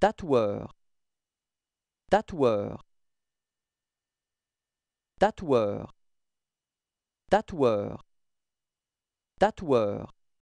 Tatoueur. Tatoueur. Tatoueur. Tatoueur. Tatoueur.